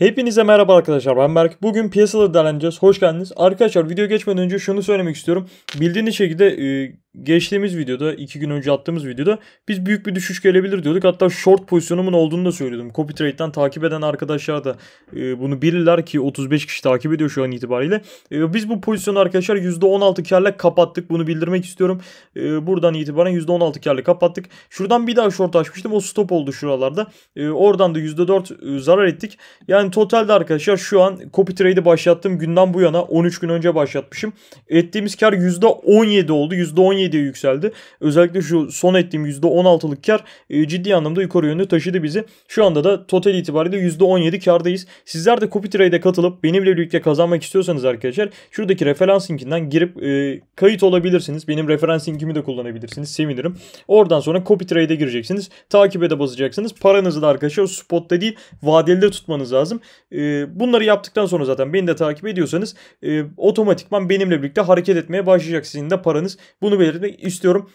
Hepinize merhaba arkadaşlar ben Berk. Bugün piyasaları değerlendireceğiz. Hoş geldiniz. Arkadaşlar video geçmeden önce şunu söylemek istiyorum. Bildiğiniz şekilde e, geçtiğimiz videoda, iki gün önce attığımız videoda biz büyük bir düşüş gelebilir diyorduk. Hatta short pozisyonumun olduğunu da söylüyordum. Copy Trade'den takip eden arkadaşlar da e, bunu bilirler ki 35 kişi takip ediyor şu an itibariyle. E, biz bu pozisyonu arkadaşlar %16 karla kapattık. Bunu bildirmek istiyorum. E, buradan itibaren %16 karla kapattık. Şuradan bir daha short açmıştım. O stop oldu şuralarda. E, oradan da %4 e, zarar ettik. Yani totalde arkadaşlar şu an Copy Trade'i başlattığım günden bu yana 13 gün önce başlatmışım. Ettiğimiz kar %17 oldu. %17 %17'ye yükseldi. Özellikle şu son ettiğim %16'lık kar e, ciddi anlamda yukarı yönde taşıdı bizi. Şu anda da total itibariyle %17 kardayız. Sizler de CopyTrade'e katılıp benimle birlikte kazanmak istiyorsanız arkadaşlar şuradaki referans linkinden girip e, kayıt olabilirsiniz. Benim referans linkimi de kullanabilirsiniz. Sevinirim. Oradan sonra CopyTrade'e gireceksiniz. Takibe de basacaksınız. Paranızı da arkadaşlar spotta değil vadelileri tutmanız lazım. E, bunları yaptıktan sonra zaten beni de takip ediyorsanız e, otomatikman benimle birlikte hareket etmeye başlayacak sizin de paranız. Bunu belirtmek vermelerini istiyorum.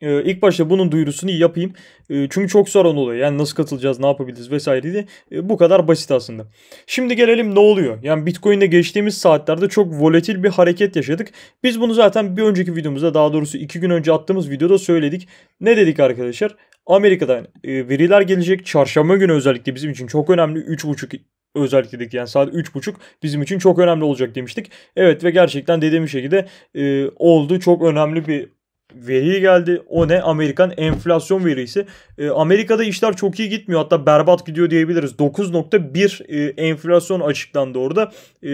Ee, ilk başta bunun duyurusunu yapayım. Ee, çünkü çok soran oluyor. Yani nasıl katılacağız, ne yapabiliriz vesaire diye. Ee, bu kadar basit aslında. Şimdi gelelim ne oluyor? Yani Bitcoin'de geçtiğimiz saatlerde çok volatil bir hareket yaşadık. Biz bunu zaten bir önceki videomuzda daha doğrusu iki gün önce attığımız videoda söyledik. Ne dedik arkadaşlar? Amerika'dan e, veriler gelecek. Çarşamba günü özellikle bizim için çok önemli. 3.5 özellikle dedik yani saat 3.30 bizim için çok önemli olacak demiştik. Evet ve gerçekten dediğim şekilde e, oldu. Çok önemli bir veri geldi. O ne? Amerikan enflasyon verisi. E, Amerika'da işler çok iyi gitmiyor. Hatta berbat gidiyor diyebiliriz. 9.1 e, enflasyon açıklandı orada. E,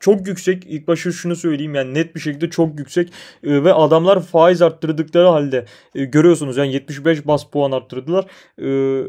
çok yüksek. İlk başta şunu söyleyeyim yani net bir şekilde çok yüksek e, ve adamlar faiz arttırdıkları halde e, görüyorsunuz yani 75 bas puan arttırdılar. E,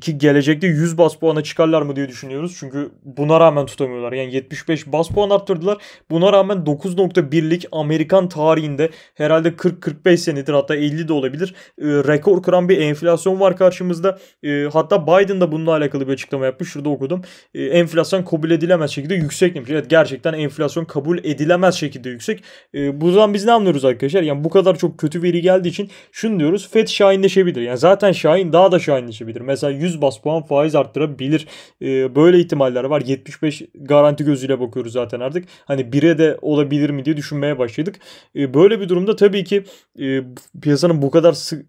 ki gelecekte 100 bas puana çıkarlar mı diye düşünüyoruz. Çünkü buna rağmen tutamıyorlar. Yani 75 bas puan arttırdılar. Buna rağmen 9.1'lik Amerikan tarihinde herhalde 40-45 senedir hatta 50 de olabilir e, rekor kıran bir enflasyon var karşımızda. E, hatta Biden da bununla alakalı bir açıklama yapmış. Şurada okudum. E, enflasyon kabul edilemez şekilde yüksekmiş Evet gerçekten enflasyon kabul edilemez şekilde yüksek. E, buradan biz ne anlıyoruz arkadaşlar? Yani bu kadar çok kötü veri geldiği için şunu diyoruz. FED şahinleşebilir. Yani zaten şahin daha da şahinleşebilir. Mesela 100 bas puan faiz arttırabilir. E, böyle ihtimaller var. 75 garanti gözüyle bakıyoruz zaten artık. Hani 1'e de olabilir mi diye düşünmeye başladık. E, böyle bir durumda tabii ki e, piyasanın bu kadar sı-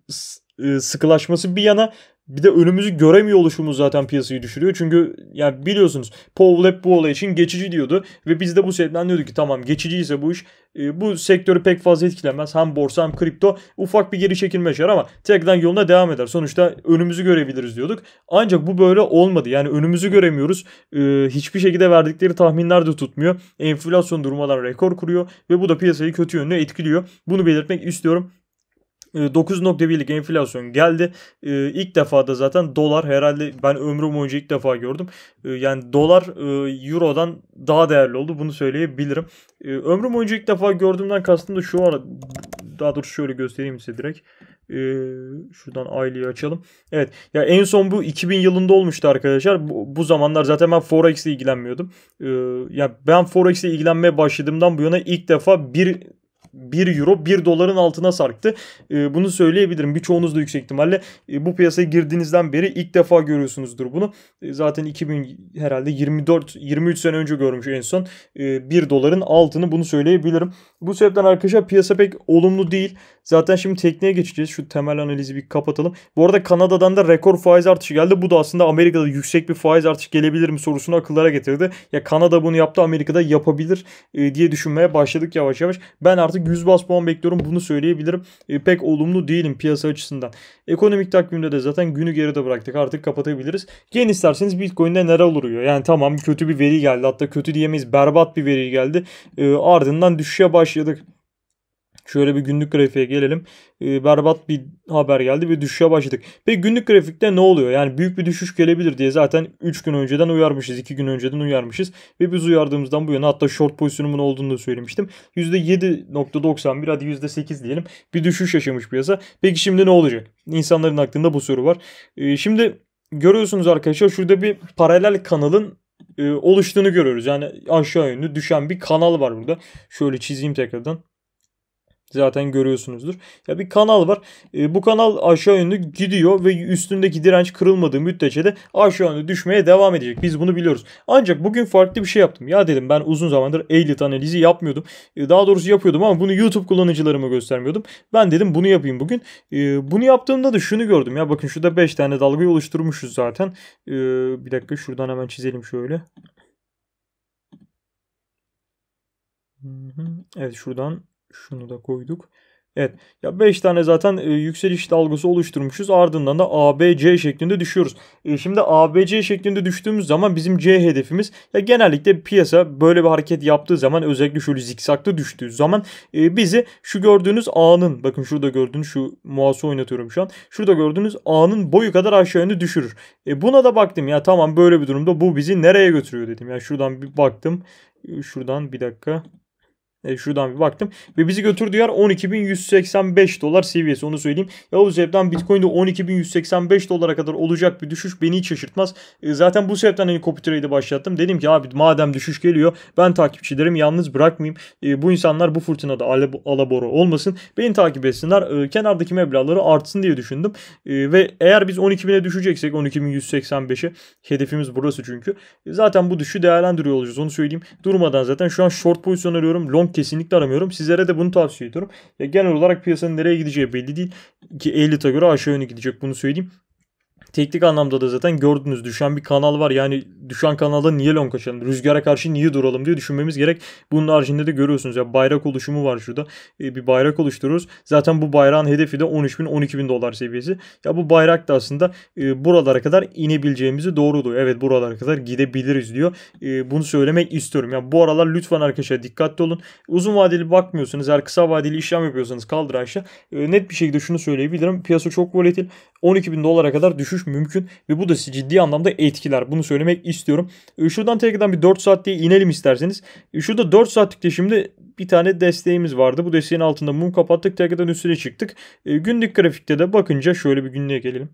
e, sıkılaşması bir yana bir de önümüzü göremiyor oluşumuz zaten piyasayı düşürüyor. Çünkü yani biliyorsunuz Powell hep bu olay için geçici diyordu. Ve biz de bu sebepten hani diyorduk ki tamam geçiciyse bu iş ee, bu sektörü pek fazla etkilemez. Hem borsa hem kripto ufak bir geri çekilme yaşar ama tekrardan yoluna devam eder. Sonuçta önümüzü görebiliriz diyorduk. Ancak bu böyle olmadı. Yani önümüzü göremiyoruz. Ee, hiçbir şekilde verdikleri tahminler de tutmuyor. Enflasyon durmadan rekor kuruyor ve bu da piyasayı kötü yönüne etkiliyor. Bunu belirtmek istiyorum. 9.1'lik ee, enflasyon geldi. Ee, ilk defa da zaten dolar herhalde ben ömrüm boyunca ilk defa gördüm. Ee, yani dolar e, eurodan daha değerli oldu bunu söyleyebilirim. Ömrüm boyunca ilk defa gördüğümden kastım da şu ara daha doğrusu şöyle göstereyim size direkt. Ee, şuradan aileyi açalım. Evet ya en son bu 2000 yılında olmuştu arkadaşlar. Bu, bu zamanlar zaten ben Forex ile ilgilenmiyordum. Ee, ya ben Forex ile ilgilenmeye başladığımdan bu yana ilk defa bir 1 euro 1 doların altına sarktı. E, bunu söyleyebilirim. Birçoğunuz da yüksek ihtimalle e, bu piyasaya girdiğinizden beri ilk defa görüyorsunuzdur bunu. E, zaten 2000 herhalde 24 23 sene önce görmüş en son e, 1 doların altını bunu söyleyebilirim. Bu sebepten arkadaşlar piyasa pek olumlu değil. Zaten şimdi tekneye geçeceğiz. Şu temel analizi bir kapatalım. Bu arada Kanada'dan da rekor faiz artışı geldi. Bu da aslında Amerika'da yüksek bir faiz artışı gelebilir mi sorusunu akıllara getirdi. Ya Kanada bunu yaptı Amerika'da yapabilir e, diye düşünmeye başladık yavaş yavaş. Ben artık fazla 100 bas puan bekliyorum. Bunu söyleyebilirim. E, pek olumlu değilim piyasa açısından. Ekonomik takvimde de zaten günü geride bıraktık. Artık kapatabiliriz. Gelin isterseniz Bitcoin'de neler oluyor? Yani tamam kötü bir veri geldi. Hatta kötü diyemeyiz. Berbat bir veri geldi. E, ardından düşüşe başladık. Şöyle bir günlük grafiğe gelelim. E, berbat bir haber geldi ve düşüşe başladık. Peki günlük grafikte ne oluyor? Yani büyük bir düşüş gelebilir diye zaten 3 gün önceden uyarmışız. 2 gün önceden uyarmışız. Ve biz uyardığımızdan bu yana hatta short pozisyonumun olduğunu da söylemiştim. %7.91 hadi %8 diyelim. Bir düşüş yaşamış piyasa. Peki şimdi ne olacak? İnsanların aklında bu soru var. E, şimdi görüyorsunuz arkadaşlar şurada bir paralel kanalın e, oluştuğunu görüyoruz. Yani aşağı yönlü düşen bir kanal var burada. Şöyle çizeyim tekrardan. Zaten görüyorsunuzdur. Ya bir kanal var. E, bu kanal aşağı yönlü gidiyor ve üstündeki direnç kırılmadığı müddetçe de aşağı yönlü düşmeye devam edecek. Biz bunu biliyoruz. Ancak bugün farklı bir şey yaptım. Ya dedim ben uzun zamandır eğilit analizi yapmıyordum. E, daha doğrusu yapıyordum ama bunu YouTube kullanıcılarıma göstermiyordum. Ben dedim bunu yapayım bugün. E, bunu yaptığımda da şunu gördüm. Ya bakın şurada 5 tane dalgayı oluşturmuşuz zaten. E, bir dakika şuradan hemen çizelim şöyle. Evet şuradan şunu da koyduk. Evet. Ya 5 tane zaten e, yükseliş dalgası oluşturmuşuz. Ardından da ABC şeklinde düşüyoruz. E, şimdi ABC şeklinde düştüğümüz zaman bizim C hedefimiz ya genellikle piyasa böyle bir hareket yaptığı zaman özellikle şöyle zikzakta düştüğü zaman e, bizi şu gördüğünüz A'nın bakın şurada gördüğünüz şu muası oynatıyorum şu an. Şurada gördüğünüz A'nın boyu kadar aşağı yönde düşürür. E, buna da baktım ya tamam böyle bir durumda bu bizi nereye götürüyor dedim. Ya yani şuradan bir baktım. E, şuradan bir dakika. E, şuradan bir baktım. Ve bizi götürdüğü yer 12.185 dolar seviyesi onu söyleyeyim. Yavuz Ev'den Bitcoin'de 12.185 dolara kadar olacak bir düşüş beni hiç şaşırtmaz. E, zaten bu sebepten hani copy trade'i başlattım. Dedim ki abi madem düşüş geliyor ben takipçilerim yalnız bırakmayayım. E, bu insanlar bu fırtınada alaboro olmasın. Beni takip etsinler. E, kenardaki meblaları artsın diye düşündüm. E, ve eğer biz 12.000'e düşeceksek 12.185'e hedefimiz burası çünkü. E, zaten bu düşü değerlendiriyor olacağız onu söyleyeyim. Durmadan zaten şu an short pozisyon arıyorum. Long kesinlikle aramıyorum. Sizlere de bunu tavsiye ediyorum. Ya genel olarak piyasanın nereye gideceği belli değil. Ki Eylül'e göre aşağı yönlü gidecek bunu söyleyeyim. Teknik anlamda da zaten gördünüz düşen bir kanal var. Yani düşen kanalda niye long açalım? Rüzgara karşı niye duralım diye düşünmemiz gerek. Bunun haricinde de görüyorsunuz ya bayrak oluşumu var şurada. E, bir bayrak oluştururuz. Zaten bu bayrağın hedefi de 13 bin 12 bin dolar seviyesi. Ya bu bayrak da aslında e, buralara kadar inebileceğimizi doğruluyor. Evet buralara kadar gidebiliriz diyor. E, bunu söylemek istiyorum. Ya bu aralar lütfen arkadaşlar dikkatli olun. Uzun vadeli bakmıyorsunuz. Eğer kısa vadeli işlem yapıyorsanız kaldıraçta e, net bir şekilde şunu söyleyebilirim. Piyasa çok volatil. 12 bin dolara kadar düşüş mümkün ve bu da sizi ciddi anlamda etkiler. Bunu söylemek istiyorum. Ee, şuradan tekrardan bir 4 saat diye inelim isterseniz. Ee, şurada 4 saatlikte şimdi bir tane desteğimiz vardı. Bu desteğin altında mum kapattık tekrardan üstüne çıktık. Ee, günlük grafikte de bakınca şöyle bir günlüğe gelelim.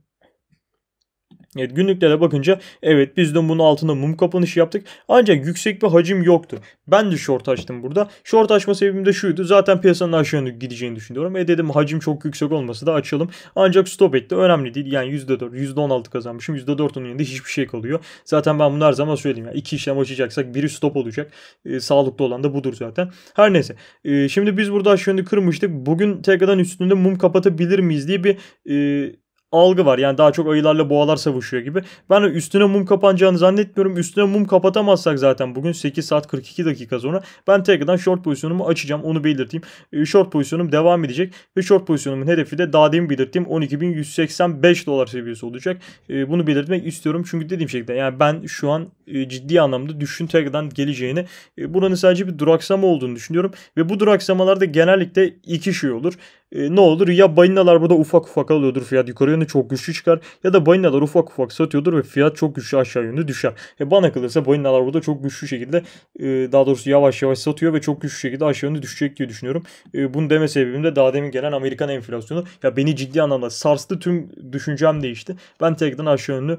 Evet, günlüklere bakınca evet biz de bunun altında mum kapanışı yaptık. Ancak yüksek bir hacim yoktu. Ben de short açtım burada. Short açma sebebim de şuydu. Zaten piyasanın aşağı gideceğini düşünüyorum. E dedim hacim çok yüksek olması da açalım. Ancak stop etti. Önemli değil. Yani %4, %16 kazanmışım. %4'ün yanında hiçbir şey kalıyor. Zaten ben bunu her zaman söyleyeyim. Yani iki işlem açacaksak biri stop olacak. E, sağlıklı olan da budur zaten. Her neyse. E, şimdi biz burada aşağı kırmıştık. Bugün tekrardan üstünde mum kapatabilir miyiz diye bir e, algı var. Yani daha çok ayılarla boğalar savaşıyor gibi. Ben üstüne mum kapanacağını zannetmiyorum. Üstüne mum kapatamazsak zaten bugün 8 saat 42 dakika sonra ben tekrardan short pozisyonumu açacağım. Onu belirteyim. Ee, short pozisyonum devam edecek ve short pozisyonumun hedefi de daha demin belirttiğim 12.185 dolar seviyesi olacak. Ee, bunu belirtmek istiyorum çünkü dediğim şekilde yani ben şu an e, ciddi anlamda düşün tekrardan geleceğini e, buranın sadece bir duraksama olduğunu düşünüyorum ve bu duraksamalarda genellikle iki şey olur. E, ne olur ya balinalar burada ufak ufak alıyordur fiyat yukarı yönlü puanı çok güçlü çıkar ya da balinalar ufak ufak satıyordur ve fiyat çok güçlü aşağı yönde düşer. E bana kalırsa balinalar burada çok güçlü şekilde e, daha doğrusu yavaş yavaş satıyor ve çok güçlü şekilde aşağı yönde düşecek diye düşünüyorum. E, bunu deme sebebim de daha demin gelen Amerikan enflasyonu ya beni ciddi anlamda sarstı tüm düşüncem değişti. Ben tekrardan aşağı yönde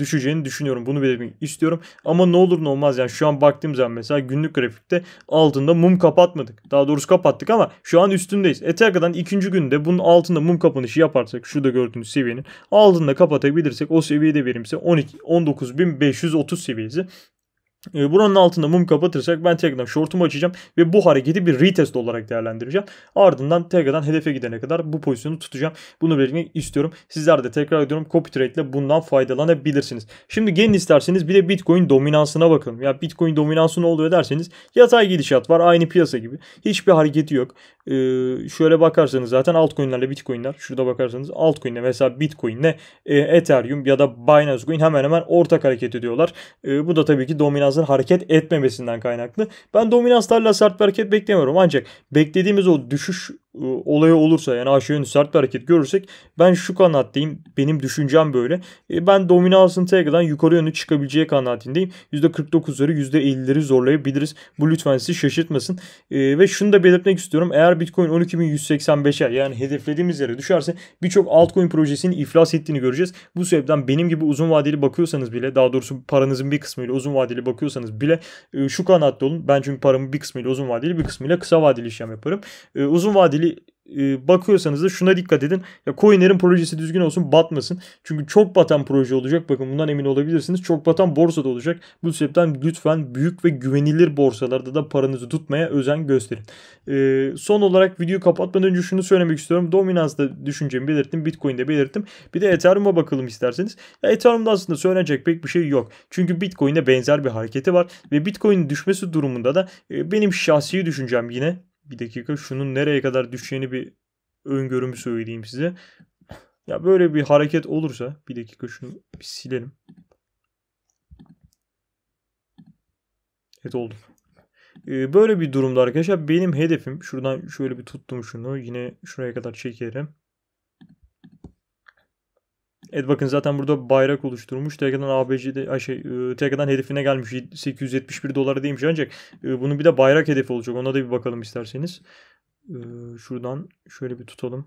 düşeceğini düşünüyorum. Bunu belirtmek istiyorum. Ama ne olur ne olmaz yani şu an baktığım zaman mesela günlük grafikte altında mum kapatmadık. Daha doğrusu kapattık ama şu an üstündeyiz. E tekrardan ikinci günde bunun altında mum kapanışı yaparsak şurada gördüğünüz olduğumuz seviyenin altında kapatabilirsek o seviyede verimse 19.530 seviyesi ee, buranın altında mum kapatırsak ben tekrardan şortumu açacağım ve bu hareketi bir retest olarak değerlendireceğim. Ardından tekrardan hedefe gidene kadar bu pozisyonu tutacağım. Bunu belirtmek istiyorum. Sizler de tekrar ediyorum copy trade ile bundan faydalanabilirsiniz. Şimdi gelin isterseniz bir de bitcoin dominansına bakalım. Ya bitcoin dominansı ne oluyor derseniz yatay gidişat var aynı piyasa gibi. Hiçbir hareketi yok. E, şöyle bakarsanız zaten altcoinlerle bitcoinler şurada bakarsanız altcoinle mesela bitcoinle e, ethereum ya da binance coin hemen hemen ortak hareket ediyorlar. E, bu da tabii ki dominans dominansların hareket etmemesinden kaynaklı. Ben dominanslarla sert bir hareket beklemiyorum ancak beklediğimiz o düşüş e, olaya olursa yani aşağı yönlü sert bir hareket görürsek ben şu kanaatteyim. Benim düşüncem böyle. E, ben dominansın Tegla'dan yukarı yönlü çıkabileceği kanaatindeyim. %49'ları %50'leri zorlayabiliriz. Bu lütfen sizi şaşırtmasın. E, ve şunu da belirtmek istiyorum. Eğer Bitcoin 12.185'e yani hedeflediğimiz yere düşerse birçok altcoin projesinin iflas ettiğini göreceğiz. Bu sebepten benim gibi uzun vadeli bakıyorsanız bile daha doğrusu paranızın bir kısmıyla uzun vadeli bakıyorsanız bile e, şu kanaatte olun. Ben çünkü paramı bir kısmıyla uzun vadeli bir kısmıyla kısa vadeli işlem yaparım. E, uzun vadeli ilgili e, bakıyorsanız da şuna dikkat edin. Ya Coiner'in projesi düzgün olsun batmasın. Çünkü çok batan proje olacak. Bakın bundan emin olabilirsiniz. Çok batan borsa da olacak. Bu sebepten lütfen büyük ve güvenilir borsalarda da paranızı tutmaya özen gösterin. E, son olarak videoyu kapatmadan önce şunu söylemek istiyorum. Dominans'da düşüncemi belirttim. Bitcoin'de belirttim. Bir de Ethereum'a bakalım isterseniz. Ya Ethereum'da aslında söylenecek pek bir şey yok. Çünkü Bitcoin'de benzer bir hareketi var. Ve Bitcoin'in düşmesi durumunda da e, benim şahsi düşüncem yine bir dakika şunun nereye kadar düşeceğini bir öngörümü söyleyeyim size. Ya böyle bir hareket olursa bir dakika şunu bir silelim. Evet oldu. Ee, böyle bir durumda arkadaşlar benim hedefim şuradan şöyle bir tuttum şunu yine şuraya kadar çekerim. Evet bakın zaten burada bayrak oluşturmuş. Tekrardan ABC'de ay şey e, tekrardan hedefine gelmiş. 871 dolara değilmiş ancak e, bunun bir de bayrak hedefi olacak. Ona da bir bakalım isterseniz. E, şuradan şöyle bir tutalım.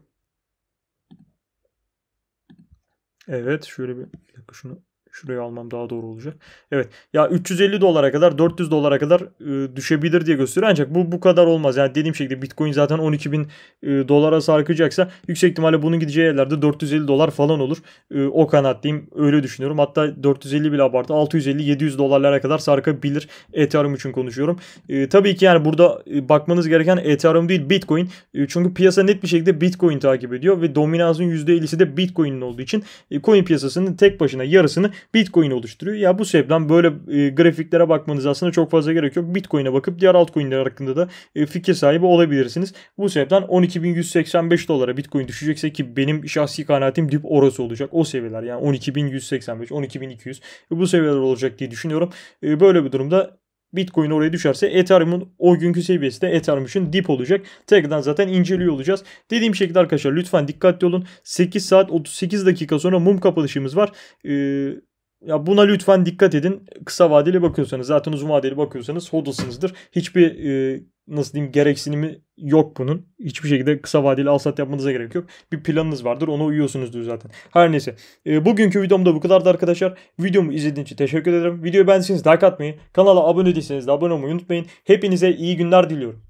Evet şöyle bir, bir dakika şunu şurayı almam daha doğru olacak. Evet. Ya 350 dolara kadar 400 dolara kadar e, düşebilir diye gösteriyor. Ancak bu bu kadar olmaz. Yani dediğim şekilde Bitcoin zaten 12 bin e, dolara sarkacaksa yüksek ihtimalle bunun gideceği yerlerde 450 dolar falan olur. E, o kanat diyeyim. Öyle düşünüyorum. Hatta 450 bile abartı. 650-700 dolarlara kadar sarkabilir. Ethereum için konuşuyorum. E, tabii ki yani burada ıı, bakmanız gereken Ethereum değil Bitcoin. E, çünkü piyasa net bir şekilde Bitcoin takip ediyor ve dominansın %50'si de Bitcoin'in olduğu için e, coin piyasasının tek başına yarısını Bitcoin oluşturuyor. Ya bu sebepten böyle e, grafiklere bakmanız aslında çok fazla gerek yok. Bitcoin'e bakıp diğer altcoin'ler hakkında da e, fikir sahibi olabilirsiniz. Bu sebepten 12.185 dolara Bitcoin düşecekse ki benim şahsi kanaatim dip orası olacak. O seviyeler yani 12.185, 12.200 e, bu seviyeler olacak diye düşünüyorum. E, böyle bir durumda Bitcoin oraya düşerse Ethereum'un o günkü seviyesi de Ethereum için dip olacak. Tekrardan zaten inceliyor olacağız. Dediğim şekilde arkadaşlar lütfen dikkatli olun. 8 saat 38 dakika sonra mum kapanışımız var. Ee, ya buna lütfen dikkat edin. Kısa vadeli bakıyorsanız zaten uzun vadeli bakıyorsanız hodlsınızdır. Hiçbir e, nasıl diyeyim gereksinimi yok bunun. Hiçbir şekilde kısa vadeli al sat yapmanıza gerek yok. Bir planınız vardır ona uyuyorsunuzdur zaten. Her neyse. E, bugünkü videomda bu kadardı arkadaşlar. Videomu izlediğiniz için teşekkür ederim. Videoyu beğendiyseniz like atmayı, kanala abone değilseniz de abone olmayı unutmayın. Hepinize iyi günler diliyorum.